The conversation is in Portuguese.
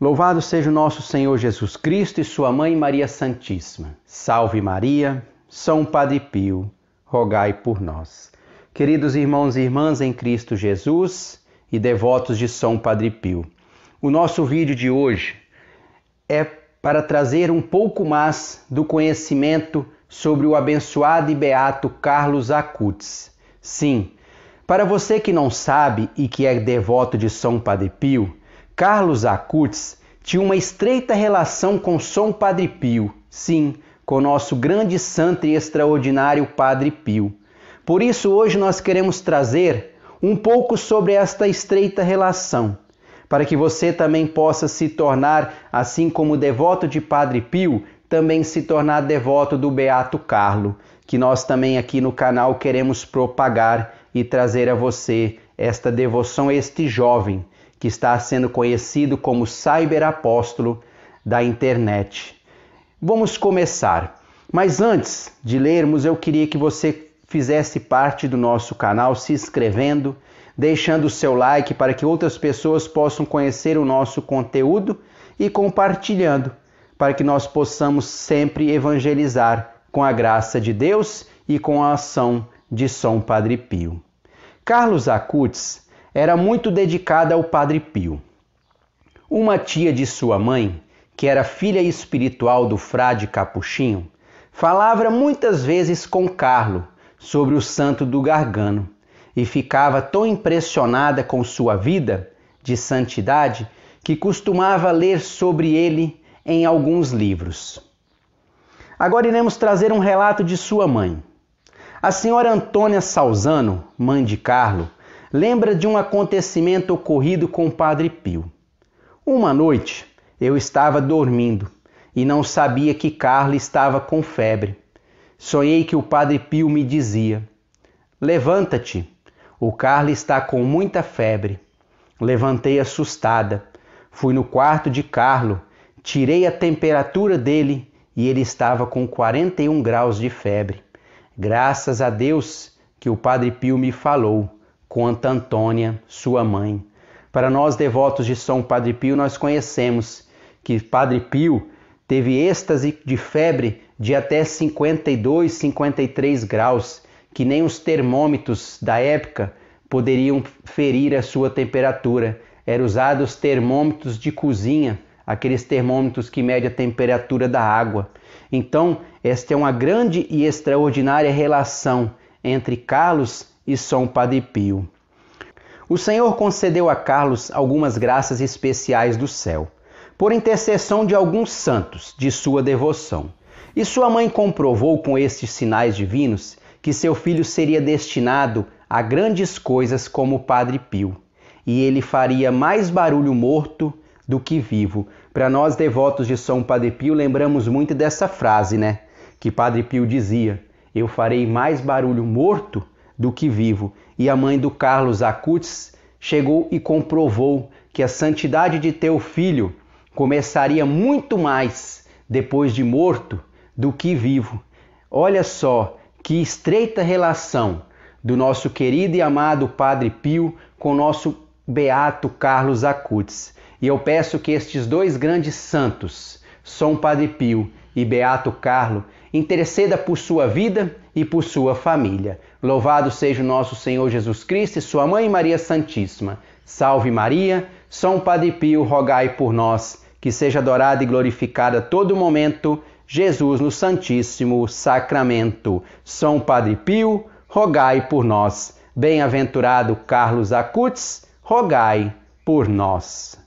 Louvado seja o nosso Senhor Jesus Cristo e sua mãe Maria Santíssima. Salve Maria, São Padre Pio, rogai por nós. Queridos irmãos e irmãs em Cristo Jesus e devotos de São Padre Pio, o nosso vídeo de hoje é para trazer um pouco mais do conhecimento sobre o abençoado e beato Carlos Acutis. Sim, para você que não sabe e que é devoto de São Padre Pio, Carlos Acutis tinha uma estreita relação com São Padre Pio, sim, com nosso grande santo e extraordinário Padre Pio. Por isso, hoje nós queremos trazer um pouco sobre esta estreita relação, para que você também possa se tornar, assim como devoto de Padre Pio, também se tornar devoto do Beato Carlo, que nós também aqui no canal queremos propagar e trazer a você esta devoção este jovem que está sendo conhecido como Cyber Apóstolo da internet. Vamos começar. Mas antes de lermos, eu queria que você fizesse parte do nosso canal se inscrevendo, deixando o seu like para que outras pessoas possam conhecer o nosso conteúdo e compartilhando, para que nós possamos sempre evangelizar com a graça de Deus e com a ação de São Padre Pio. Carlos Acutis era muito dedicada ao Padre Pio. Uma tia de sua mãe, que era filha espiritual do frade capuchinho, falava muitas vezes com Carlo sobre o santo do Gargano e ficava tão impressionada com sua vida de santidade que costumava ler sobre ele em alguns livros. Agora iremos trazer um relato de sua mãe. A senhora Antônia Salzano, mãe de Carlo, lembra de um acontecimento ocorrido com o Padre Pio. Uma noite eu estava dormindo e não sabia que Carla estava com febre. Sonhei que o Padre Pio me dizia: Levanta-te, o Carla está com muita febre. Levantei assustada. Fui no quarto de Carlo, tirei a temperatura dele e ele estava com 41 graus de febre. Graças a Deus que o Padre Pio me falou com Antônia, sua mãe. Para nós, devotos de São Padre Pio, nós conhecemos que Padre Pio teve êxtase de febre de até 52, 53 graus, que nem os termômetros da época poderiam ferir a sua temperatura. Eram usados termômetros de cozinha, aqueles termômetros que medem a temperatura da água. Então, esta é uma grande e extraordinária relação entre Carlos e São Padre Pio. O Senhor concedeu a Carlos algumas graças especiais do céu, por intercessão de alguns santos de sua devoção. E sua mãe comprovou com estes sinais divinos que seu filho seria destinado a grandes coisas como Padre Pio, e ele faria mais barulho morto do que vivo. Para nós devotos de São Padre Pio, lembramos muito dessa frase, né? Que Padre Pio dizia: Eu farei mais barulho morto do que vivo. E a mãe do Carlos Acutis chegou e comprovou que a santidade de teu filho começaria muito mais depois de morto do que vivo. Olha só que estreita relação do nosso querido e amado Padre Pio com nosso beato Carlos Acutis. E eu peço que estes dois grandes santos, São Padre Pio e Beato Carlo, interceda por sua vida e por sua família. Louvado seja o nosso Senhor Jesus Cristo e sua mãe Maria Santíssima. Salve Maria, São Padre Pio, rogai por nós, que seja adorada e glorificada a todo momento Jesus no Santíssimo Sacramento. São Padre Pio, rogai por nós. Bem-aventurado Carlos Acutis, rogai por nós.